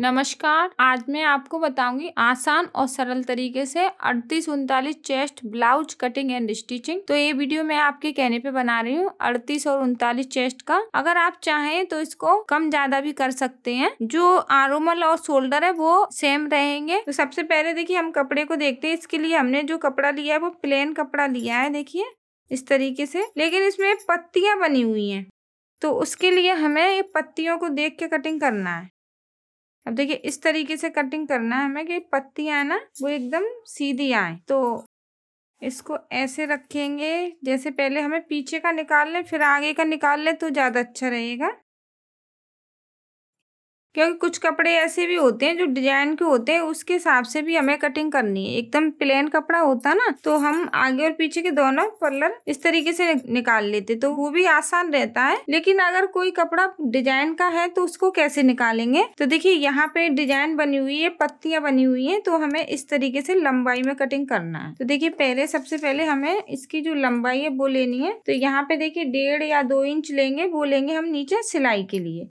नमस्कार आज मैं आपको बताऊंगी आसान और सरल तरीके से अड़तीस उनतालीस chest blouse cutting and stitching तो ये वीडियो मैं आपके कहने पे बना रही हूँ अड़तीस और उनतालीस चेस्ट का अगर आप चाहें तो इसको कम ज्यादा भी कर सकते हैं जो आरोमल और शोल्डर है वो सेम रहेंगे तो सबसे पहले देखिये हम कपड़े को देखते है इसके लिए हमने जो कपड़ा लिया है वो प्लेन कपड़ा लिया है देखिए इस तरीके से लेकिन इसमें पत्तियां बनी हुई है तो उसके लिए हमें ये पत्तियों को देख के कटिंग करना है अब देखिए इस तरीके से कटिंग करना है हमें कि आए ना वो एकदम सीधी आए तो इसको ऐसे रखेंगे जैसे पहले हमें पीछे का निकाल लें फिर आगे का निकाल लें तो ज़्यादा अच्छा रहेगा क्योंकि कुछ कपड़े ऐसे भी होते हैं जो डिजाइन के होते हैं उसके हिसाब से भी हमें कटिंग करनी है एकदम प्लेन कपड़ा होता ना तो हम आगे और पीछे के दोनों पल्लर इस तरीके से निकाल लेते तो वो भी आसान रहता है लेकिन अगर कोई कपड़ा डिजाइन का है तो उसको कैसे निकालेंगे तो देखिए यहाँ पे डिजाइन बनी हुई है पत्तियां बनी हुई है तो हमें इस तरीके से लंबाई में कटिंग करना है तो देखिये पहले सबसे पहले हमें इसकी जो लंबाई है वो लेनी है तो यहाँ पे देखिये डेढ़ या दो इंच लेंगे वो लेंगे हम नीचे सिलाई के लिए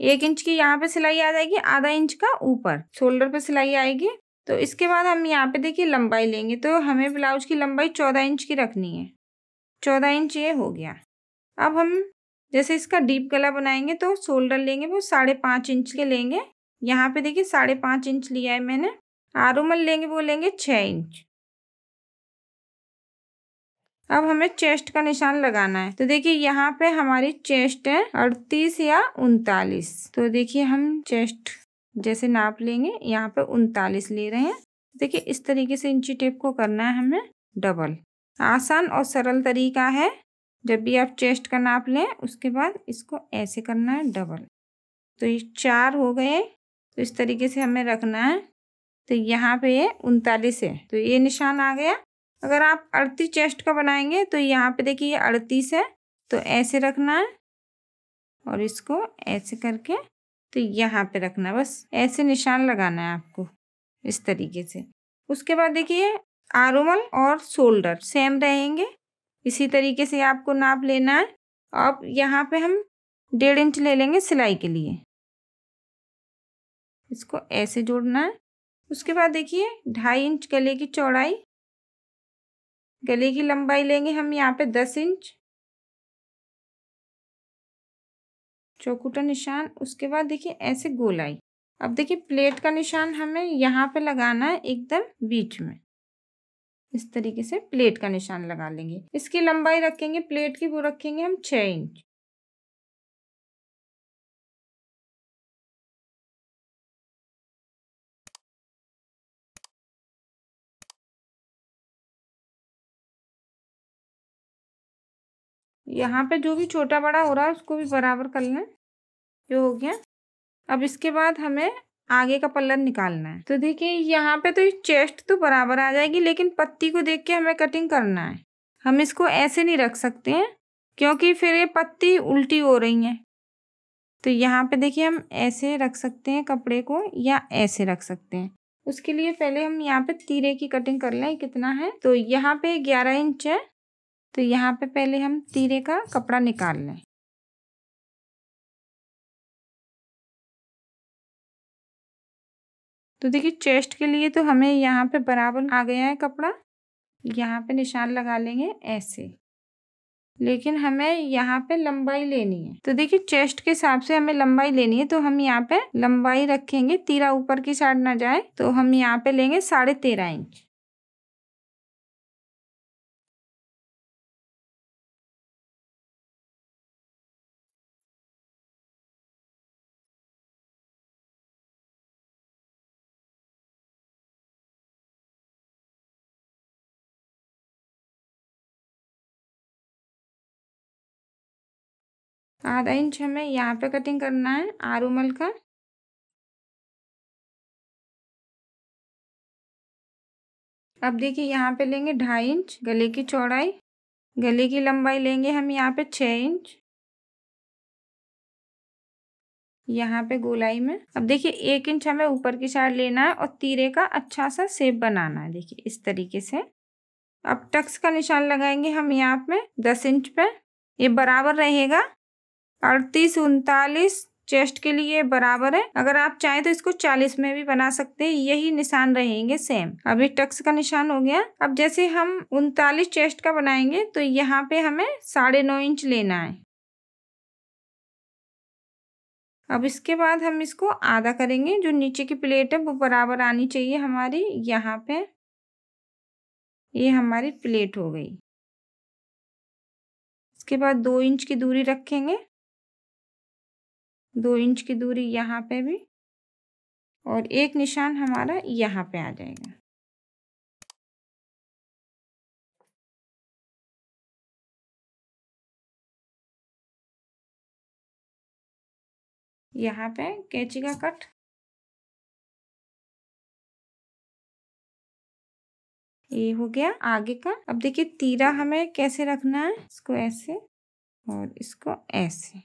एक इंच की यहाँ पे सिलाई आ जाएगी आधा इंच का ऊपर शोल्डर पे सिलाई आएगी तो इसके बाद हम यहाँ पे देखिए लंबाई लेंगे तो हमें ब्लाउज की लंबाई चौदह इंच की रखनी है चौदह इंच ये हो गया अब हम जैसे इसका डीप गला बनाएंगे तो शोल्डर लेंगे वो साढ़े पाँच इंच के लेंगे यहाँ पे देखिए साढ़े पाँच इंच लिया है मैंने आरोमल लेंगे वो लेंगे छः इंच अब हमें चेस्ट का निशान लगाना है तो देखिए यहाँ पे हमारी चेस्ट है अड़तीस या उनतालीस तो देखिए हम चेस्ट जैसे नाप लेंगे यहाँ पे उनतालीस ले रहे हैं देखिए इस तरीके से इंची टेप को करना है हमें डबल आसान और सरल तरीका है जब भी आप चेस्ट का नाप लें उसके बाद इसको ऐसे करना है डबल तो ये चार हो गए तो इस तरीके से हमें रखना है तो यहाँ पे ये उनतालीस है तो ये निशान आ गया अगर आप अड़तीस चेस्ट का बनाएंगे तो यहाँ पे देखिए ये अड़तीस है तो ऐसे रखना है और इसको ऐसे करके तो यहाँ पे रखना है बस ऐसे निशान लगाना है आपको इस तरीके से उसके बाद देखिए आरोमल और शोल्डर सेम रहेंगे इसी तरीके से आपको नाप लेना है अब यहाँ पे हम डेढ़ इंच ले लेंगे सिलाई के लिए इसको ऐसे जोड़ना है उसके बाद देखिए ढाई इंच गले की चौड़ाई गले की लंबाई लेंगे हम यहाँ पे दस इंच चौकुटा निशान उसके बाद देखिए ऐसे गोलाई अब देखिए प्लेट का निशान हमें यहाँ पे लगाना है एकदम बीच में इस तरीके से प्लेट का निशान लगा लेंगे इसकी लंबाई रखेंगे प्लेट की वो रखेंगे हम छः इंच यहाँ पे जो भी छोटा बड़ा हो रहा है उसको भी बराबर कर लें ये हो गया अब इसके बाद हमें आगे का पल्लन निकालना है तो देखिए यहाँ पे तो ये चेस्ट तो बराबर आ जाएगी लेकिन पत्ती को देख के हमें कटिंग करना है हम इसको ऐसे नहीं रख सकते हैं क्योंकि फिर ये पत्ती उल्टी हो रही है तो यहाँ पे देखिए हम ऐसे रख सकते हैं कपड़े को या ऐसे रख सकते हैं उसके लिए पहले हम यहाँ पे तीरे की कटिंग कर लें कितना है तो यहाँ पे ग्यारह इंच है तो यहाँ पे पहले हम तीरे का कपड़ा निकाल लें तो देखिए चेस्ट के लिए तो हमें यहाँ पे बराबर आ गया है कपड़ा यहाँ पे निशान लगा लेंगे ऐसे लेकिन हमें यहाँ पे लंबाई लेनी है तो देखिए चेस्ट के हिसाब से हमें लंबाई लेनी है तो हम यहाँ पे लंबाई रखेंगे तीरा ऊपर की साइड ना जाए तो हम यहाँ पे लेंगे साढ़े तेरह इंच आधा इंच हमें यहाँ पे कटिंग करना है आर उमल का अब देखिए यहाँ पे लेंगे ढाई इंच गले की चौड़ाई गले की लंबाई लेंगे हम यहाँ पे छः इंच यहाँ पे गोलाई में अब देखिए एक इंच हमें ऊपर की साइड लेना है और तीरे का अच्छा सा सेप बनाना है देखिए इस तरीके से अब टक्स का निशान लगाएंगे हम यहाँ पे दस इंच पे ये बराबर रहेगा अड़तीस उनतालीस चेस्ट के लिए बराबर है अगर आप चाहें तो इसको 40 में भी बना सकते हैं यही निशान रहेंगे सेम अभी टक्स का निशान हो गया अब जैसे हम उनतालीस चेस्ट का बनाएंगे तो यहाँ पे हमें साढ़े नौ इंच लेना है अब इसके बाद हम इसको आधा करेंगे जो नीचे की प्लेट है वो बराबर आनी चाहिए हमारी यहाँ पे ये यह हमारी प्लेट हो गई इसके बाद दो इंच की दूरी रखेंगे दो इंच की दूरी यहाँ पे भी और एक निशान हमारा यहाँ पे आ जाएगा यहाँ पे कैची का कट ये हो गया आगे का अब देखिए तीरा हमें कैसे रखना है इसको ऐसे और इसको ऐसे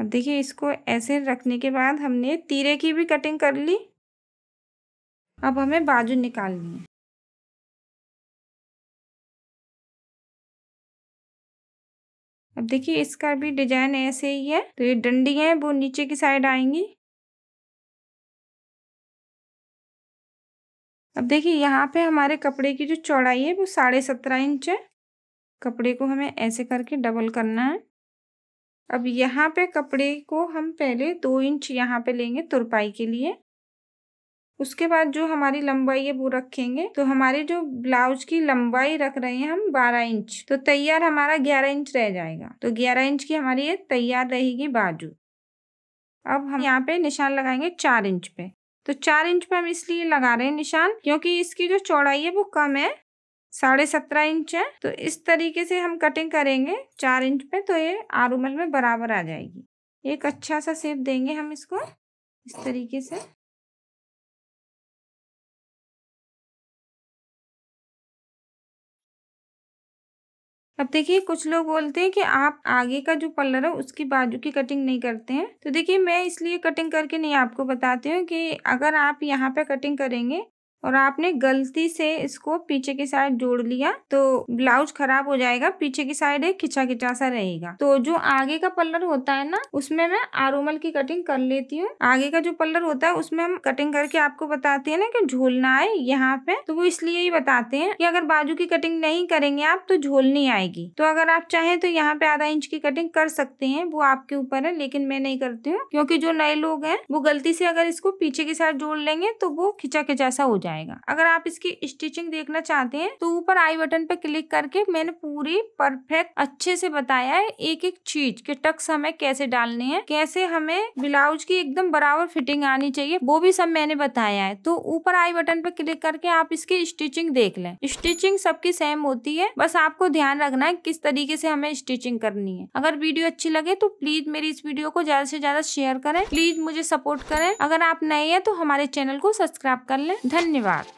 अब देखिए इसको ऐसे रखने के बाद हमने तीरे की भी कटिंग कर ली अब हमें बाजू निकालनी है अब देखिए इसका भी डिजाइन ऐसे ही है तो ये डंडी है वो नीचे की साइड आएंगी अब देखिए यहाँ पे हमारे कपड़े की जो चौड़ाई है वो साढ़े सत्रह इंच है कपड़े को हमें ऐसे करके डबल करना है अब यहाँ पे कपड़े को हम पहले दो इंच यहाँ पे लेंगे तुरपाई के लिए उसके बाद जो हमारी लंबाई है वो रखेंगे तो हमारी जो ब्लाउज की लंबाई रख रहे हैं हम बारह इंच तो तैयार हमारा ग्यारह इंच रह जाएगा तो ग्यारह इंच की हमारी ये तैयार रहेगी बाजू अब हम यहाँ पे निशान लगाएंगे चार इंच पे तो चार इंच पे हम इसलिए लगा रहे हैं निशान क्योंकि इसकी जो चौड़ाई है वो कम है साढ़े सत्रह इंच है तो इस तरीके से हम कटिंग करेंगे चार इंच पे तो ये आरूमल में बराबर आ जाएगी एक अच्छा सा सेप देंगे हम इसको इस तरीके से अब देखिए कुछ लोग बोलते हैं कि आप आगे का जो पल्लर है उसकी बाजू की कटिंग नहीं करते हैं तो देखिए मैं इसलिए कटिंग करके नहीं आपको बताती हूँ कि अगर आप यहाँ पे कटिंग करेंगे और आपने गलती से इसको पीछे की साइड जोड़ लिया तो ब्लाउज खराब हो जाएगा पीछे की साइड एक खिंचा खिंचा सा रहेगा तो जो आगे का पल्लर होता है ना उसमें मैं आरोमल की कटिंग कर लेती हूँ आगे का जो पल्लर होता है उसमें हम कटिंग करके आपको बताते हैं ना कि झोलना है यहाँ पे तो वो इसलिए ही बताते हैं कि अगर बाजू की कटिंग नहीं करेंगे आप तो झोलनी आएगी तो अगर आप चाहें तो यहाँ पे आधा इंच की कटिंग कर सकते हैं वो आपके ऊपर है लेकिन मैं नहीं करती हूँ क्योंकि जो नए लोग हैं वो गलती से अगर इसको पीछे की साइड जोड़ लेंगे तो वो खिंचा खिंचा सा हो जाए जाएगा अगर आप इसकी स्टिचिंग देखना चाहते हैं तो ऊपर आई बटन पे क्लिक करके मैंने पूरी परफेक्ट अच्छे से बताया है एक एक चीज के टक्स हमें कैसे डालने हैं कैसे हमें ब्लाउज की एकदम बराबर फिटिंग आनी चाहिए वो भी सब मैंने बताया है तो ऊपर आई बटन पे क्लिक करके आप इसकी स्टिचिंग देख लें स्टिचिंग सबकी सेम होती है बस आपको ध्यान रखना है किस तरीके से हमें स्टिचिंग करनी है अगर वीडियो अच्छी लगे तो प्लीज मेरी इस वीडियो को ज्यादा से ज्यादा शेयर करें प्लीज मुझे सपोर्ट करें अगर आप नए हैं तो हमारे चैनल को सब्सक्राइब कर लें धन्यवाद には